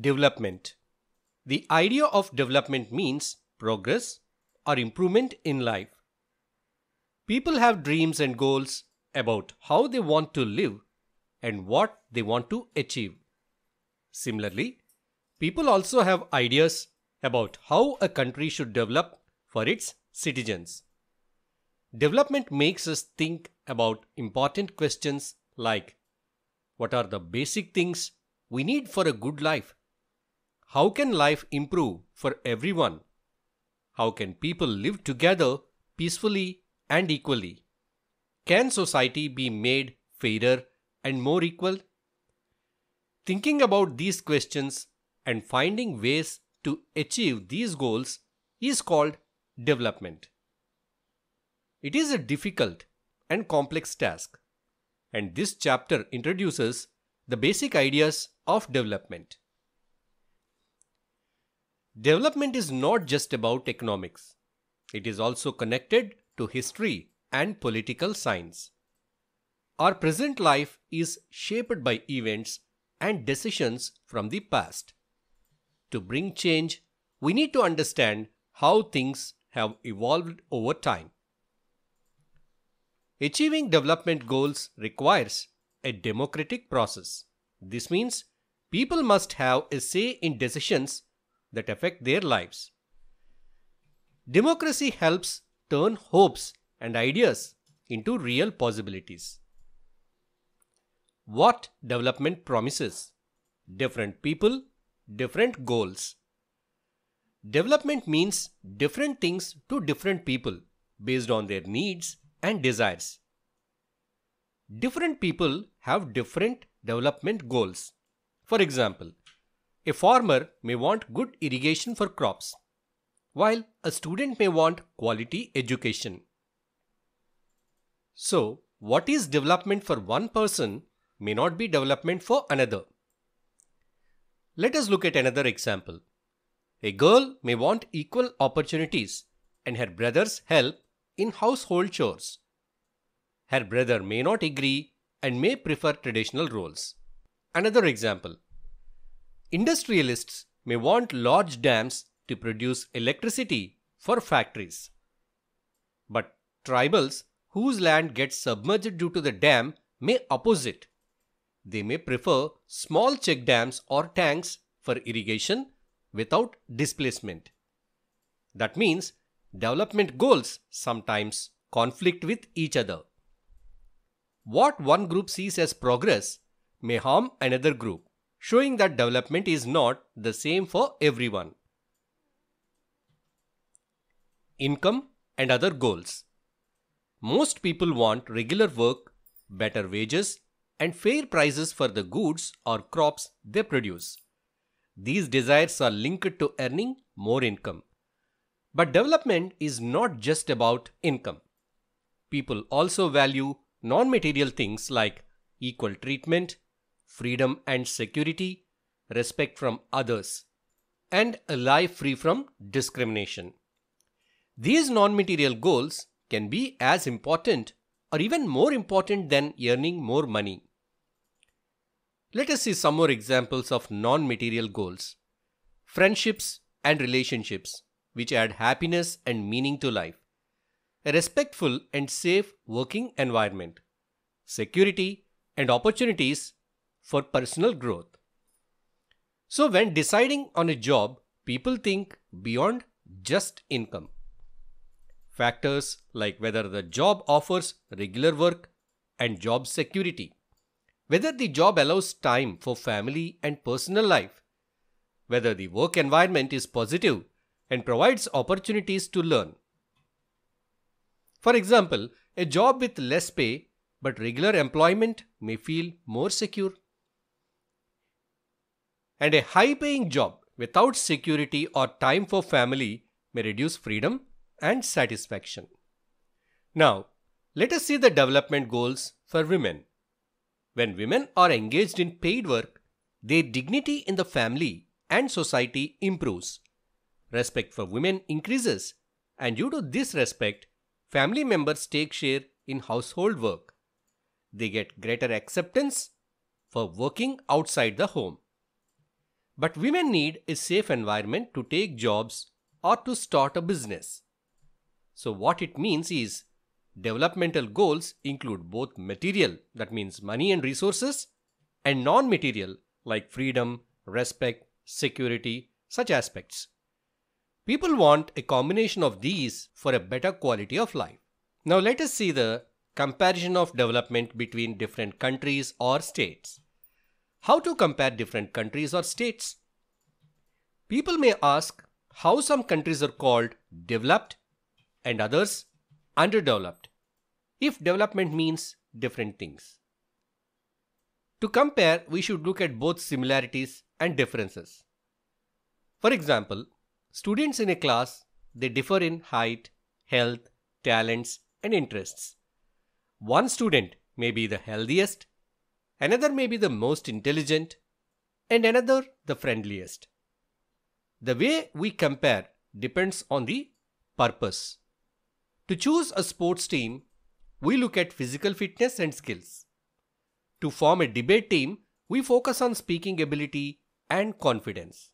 development. The idea of development means progress or improvement in life. People have dreams and goals about how they want to live and what they want to achieve. Similarly, people also have ideas about how a country should develop for its citizens. Development makes us think about important questions like what are the basic things we need for a good life? How can life improve for everyone? How can people live together peacefully and equally? Can society be made fairer and more equal? Thinking about these questions and finding ways to achieve these goals is called development. It is a difficult and complex task, and this chapter introduces the basic ideas of development. Development is not just about economics. It is also connected to history and political science. Our present life is shaped by events and decisions from the past. To bring change, we need to understand how things have evolved over time. Achieving development goals requires a democratic process. This means people must have a say in decisions that affect their lives. Democracy helps turn hopes and ideas into real possibilities. What development promises? Different people, different goals. Development means different things to different people based on their needs and desires. Different people have different development goals. For example, a farmer may want good irrigation for crops, while a student may want quality education. So, what is development for one person may not be development for another. Let us look at another example. A girl may want equal opportunities and her brother's help in household chores. Her brother may not agree and may prefer traditional roles. Another example Industrialists may want large dams to produce electricity for factories. But tribals whose land gets submerged due to the dam may oppose it. They may prefer small check dams or tanks for irrigation without displacement. That means development goals sometimes conflict with each other. What one group sees as progress may harm another group showing that development is not the same for everyone. Income and other goals. Most people want regular work, better wages, and fair prices for the goods or crops they produce. These desires are linked to earning more income. But development is not just about income. People also value non material things like equal treatment, freedom and security, respect from others, and a life free from discrimination. These non material goals can be as important or even more important than earning more money. Let us see some more examples of non material goals friendships and relationships, which add happiness and meaning to life, a respectful and safe working environment, security and opportunities for personal growth. So, when deciding on a job, people think beyond just income. Factors like whether the job offers regular work and job security, whether the job allows time for family and personal life, whether the work environment is positive and provides opportunities to learn. For example, a job with less pay but regular employment may feel more secure and a high paying job without security or time for family may reduce freedom and satisfaction. Now, let us see the development goals for women. When women are engaged in paid work, their dignity in the family and society improves. Respect for women increases, and due to this respect, family members take share in household work. They get greater acceptance for working outside the home. But women need a safe environment to take jobs or to start a business. So, what it means is developmental goals include both material, that means money and resources, and non material, like freedom, respect, security, such aspects. People want a combination of these for a better quality of life. Now, let us see the comparison of development between different countries or states. How to compare different countries or states? People may ask how some countries are called developed and others underdeveloped, if development means different things. To compare, we should look at both similarities and differences. For example, students in a class, they differ in height, health, talents, and interests. One student may be the healthiest another may be the most intelligent, and another the friendliest. The way we compare depends on the purpose. To choose a sports team, we look at physical fitness and skills. To form a debate team, we focus on speaking ability and confidence.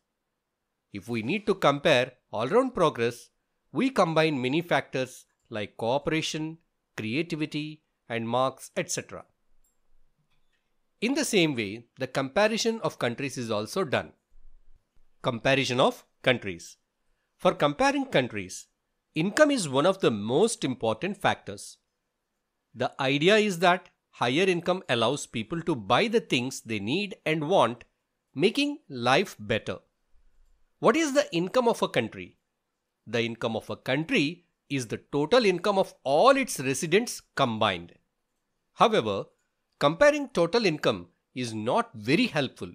If we need to compare all round progress, we combine many factors like cooperation, creativity, and marks, etc. In the same way, the comparison of countries is also done. Comparison of countries. For comparing countries, income is one of the most important factors. The idea is that higher income allows people to buy the things they need and want, making life better. What is the income of a country? The income of a country is the total income of all its residents combined. However, comparing total income is not very helpful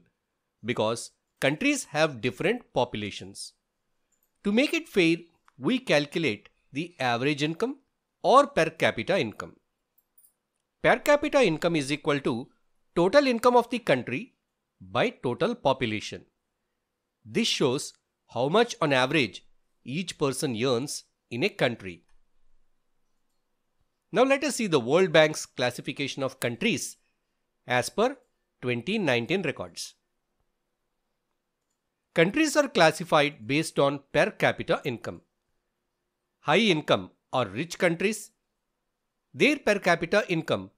because countries have different populations. To make it fair, we calculate the average income or per capita income. Per capita income is equal to total income of the country by total population. This shows how much on average each person earns in a country. Now let us see the World Bank's classification of countries as per 2019 records. Countries are classified based on per capita income. High income or rich countries, their per capita income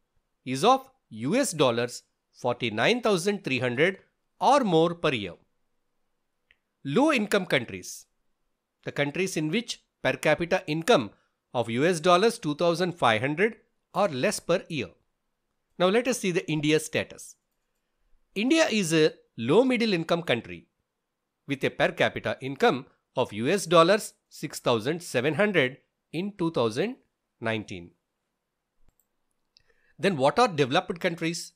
is of US dollars 49,300 or more per year. Low income countries, the countries in which per capita income of US dollars 2500 or less per year. Now let us see the India status. India is a low middle income country with a per capita income of US dollars 6700 in 2019. Then what are developed countries?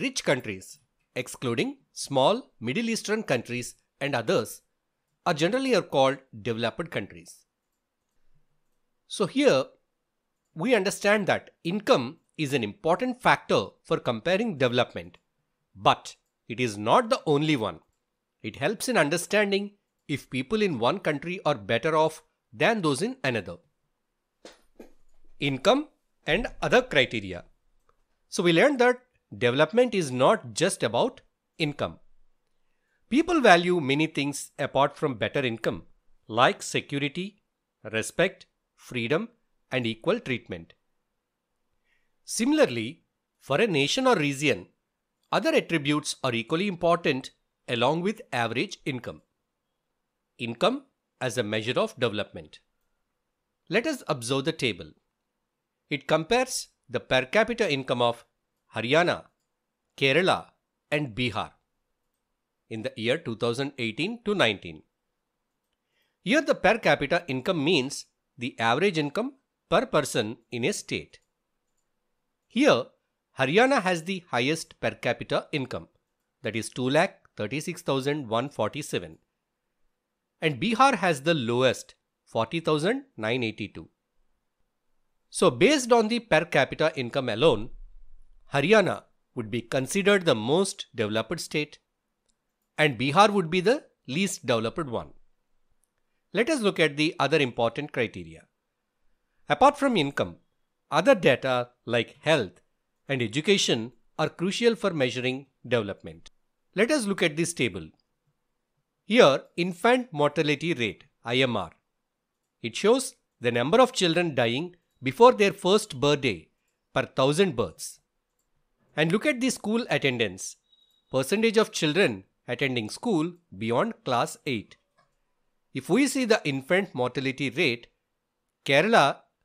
Rich countries, excluding small Middle Eastern countries and others, are generally are called developed countries. So here we understand that income is an important factor for comparing development, but it is not the only one. It helps in understanding if people in one country are better off than those in another. Income and other criteria. So we learned that development is not just about income. People value many things apart from better income, like security, respect, freedom, and equal treatment. Similarly, for a nation or region, other attributes are equally important along with average income. Income as a measure of development. Let us observe the table. It compares the per capita income of Haryana, Kerala, and Bihar in the year 2018 to 19. Here the per capita income means the average income per person in a state. Here, Haryana has the highest per capita income, that is 2,36,147. And Bihar has the lowest, 40,982. So, based on the per capita income alone, Haryana would be considered the most developed state and Bihar would be the least developed one. Let us look at the other important criteria. Apart from income, other data like health and education are crucial for measuring development. Let us look at this table. Here, infant mortality rate IMR. It shows the number of children dying before their first birthday per thousand births. And look at the school attendance, percentage of children attending school beyond class 8. If we see the infant mortality rate, Kerala,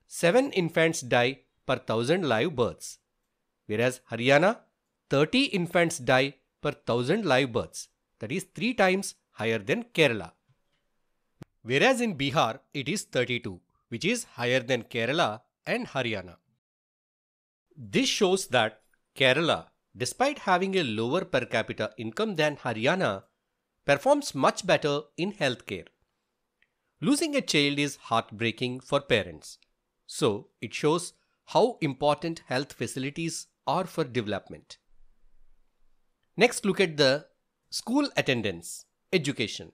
7 infants die per 1000 live births, whereas Haryana, 30 infants die per 1000 live births, that is 3 times higher than Kerala. Whereas in Bihar, it is 32, which is higher than Kerala and Haryana. This shows that Kerala, despite having a lower per capita income than Haryana, performs much better in healthcare. Losing a child is heartbreaking for parents. So it shows how important health facilities are for development. Next, look at the school attendance, education.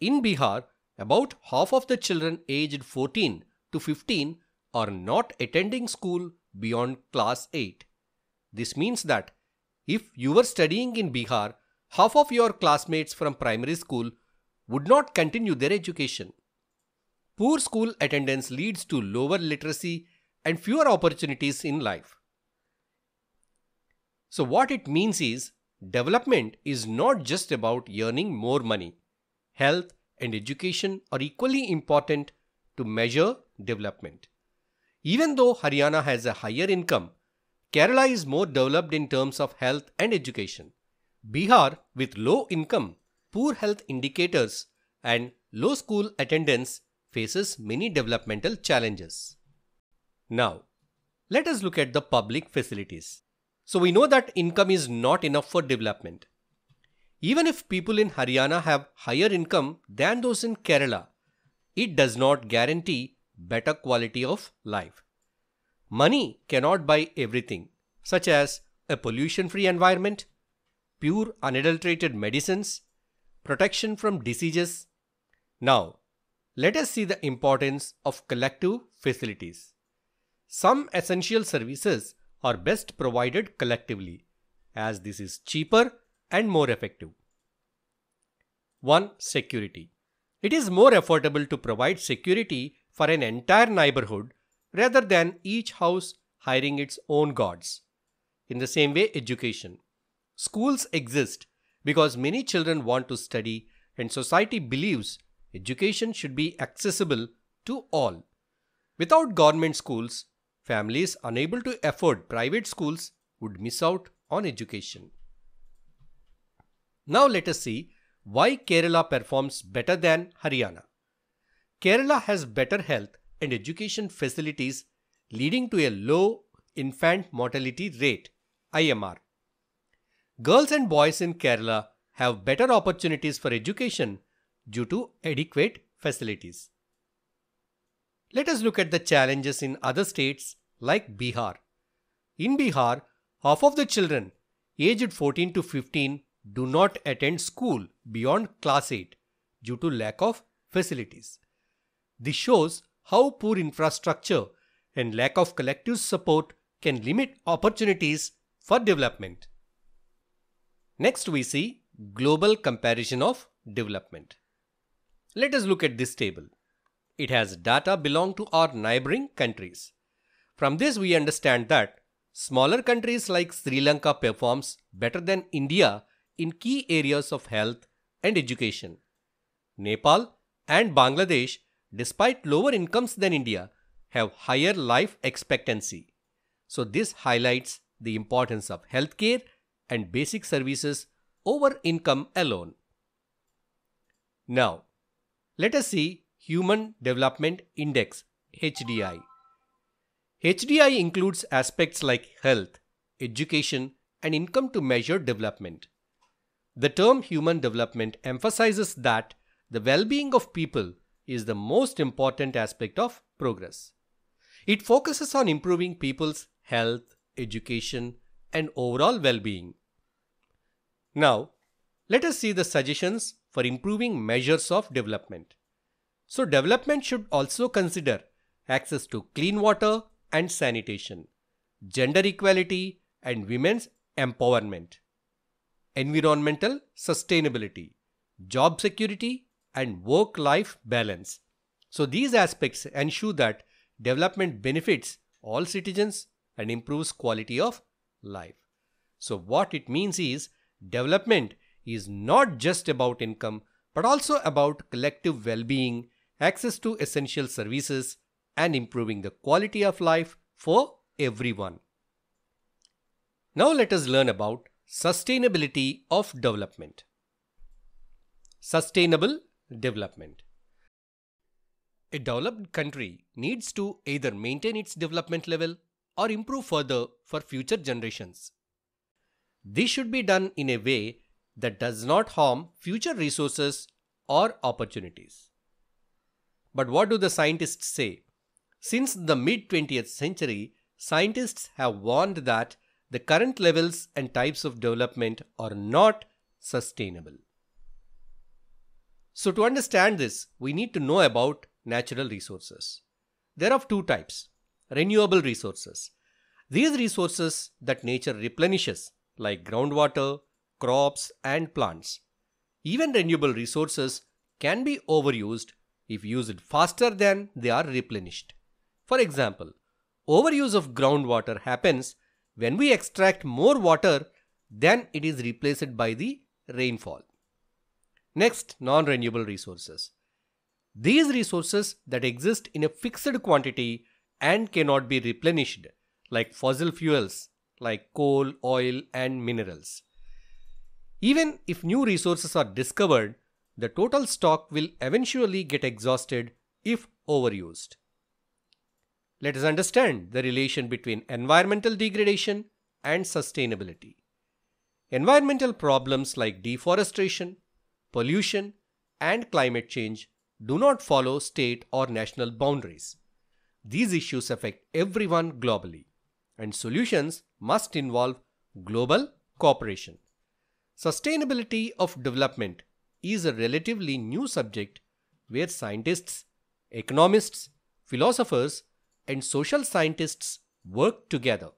In Bihar, about half of the children aged 14 to 15 are not attending school beyond class 8. This means that if you were studying in Bihar, half of your classmates from primary school would not continue their education. Poor school attendance leads to lower literacy and fewer opportunities in life. So, what it means is development is not just about earning more money. Health and education are equally important to measure development. Even though Haryana has a higher income, Kerala is more developed in terms of health and education. Bihar, with low income, poor health indicators and low school attendance faces many developmental challenges. Now, let us look at the public facilities. So we know that income is not enough for development. Even if people in Haryana have higher income than those in Kerala, it does not guarantee better quality of life. Money cannot buy everything, such as a pollution free environment, pure unadulterated medicines, protection from diseases. Now, let us see the importance of collective facilities. Some essential services are best provided collectively as this is cheaper and more effective. 1. Security. It is more affordable to provide security for an entire neighborhood rather than each house hiring its own guards. In the same way, education. Schools exist because many children want to study and society believes education should be accessible to all. Without government schools, families unable to afford private schools would miss out on education. Now let us see why Kerala performs better than Haryana. Kerala has better health and education facilities leading to a low infant mortality rate IMR girls and boys in Kerala have better opportunities for education due to adequate facilities. Let us look at the challenges in other states like Bihar. In Bihar, half of the children aged 14 to 15 do not attend school beyond class 8 due to lack of facilities. This shows how poor infrastructure and lack of collective support can limit opportunities for development. Next we see global comparison of development. Let us look at this table. It has data belong to our neighboring countries. From this we understand that smaller countries like Sri Lanka performs better than India in key areas of health and education. Nepal and Bangladesh, despite lower incomes than India, have higher life expectancy. So this highlights the importance of healthcare and basic services over income alone. Now, let us see Human Development Index HDI. HDI includes aspects like health, education, and income to measure development. The term human development emphasizes that the well being of people is the most important aspect of progress. It focuses on improving people's health, education, and overall well being. Now, let us see the suggestions for improving measures of development. So, development should also consider access to clean water and sanitation, gender equality and women's empowerment, environmental sustainability, job security, and work life balance. So, these aspects ensure that development benefits all citizens and improves quality of life. So, what it means is development is not just about income but also about collective well being, access to essential services, and improving the quality of life for everyone. Now, let us learn about sustainability of development. Sustainable development. A developed country needs to either maintain its development level or improve further for future generations. This should be done in a way that does not harm future resources or opportunities. But what do the scientists say? Since the mid 20th century, scientists have warned that the current levels and types of development are not sustainable. So, to understand this, we need to know about natural resources. They're of two types renewable resources. These resources that nature replenishes, like groundwater, crops, and plants. Even renewable resources can be overused if used faster than they are replenished. For example, overuse of groundwater happens when we extract more water than it is replaced by the rainfall. Next, non renewable resources. These resources that exist in a fixed quantity and cannot be replenished like fossil fuels like coal, oil, and minerals. Even if new resources are discovered, the total stock will eventually get exhausted if overused. Let us understand the relation between environmental degradation and sustainability. Environmental problems like deforestation, pollution, and climate change do not follow state or national boundaries. These issues affect everyone globally, and solutions must involve global cooperation. Sustainability of development is a relatively new subject where scientists, economists, philosophers, and social scientists work together.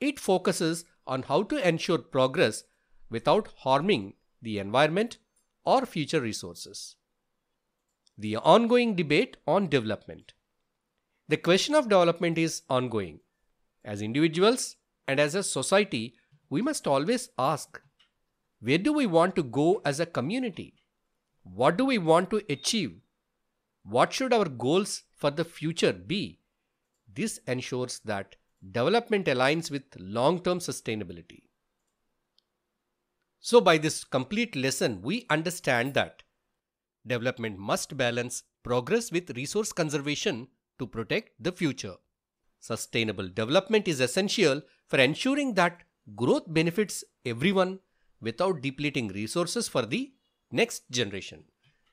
It focuses on how to ensure progress without harming the environment or future resources. The ongoing debate on development. The question of development is ongoing. As individuals and as a society, we must always ask where do we want to go as a community? What do we want to achieve? What should our goals for the future be? This ensures that development aligns with long term sustainability. So, by this complete lesson, we understand that development must balance progress with resource conservation to protect the future. Sustainable development is essential for ensuring that growth benefits everyone without depleting resources for the next generation.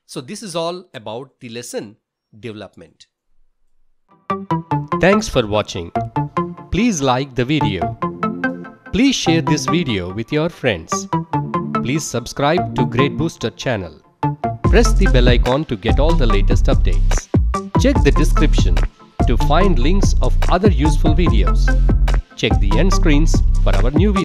So, this is all about the lesson development. Thanks for watching. Please like the video. Please share this video with your friends. Please subscribe to Great Booster channel. Press the bell icon to get all the latest updates. Check the description to find links of other useful videos. Check the end screens for our new videos.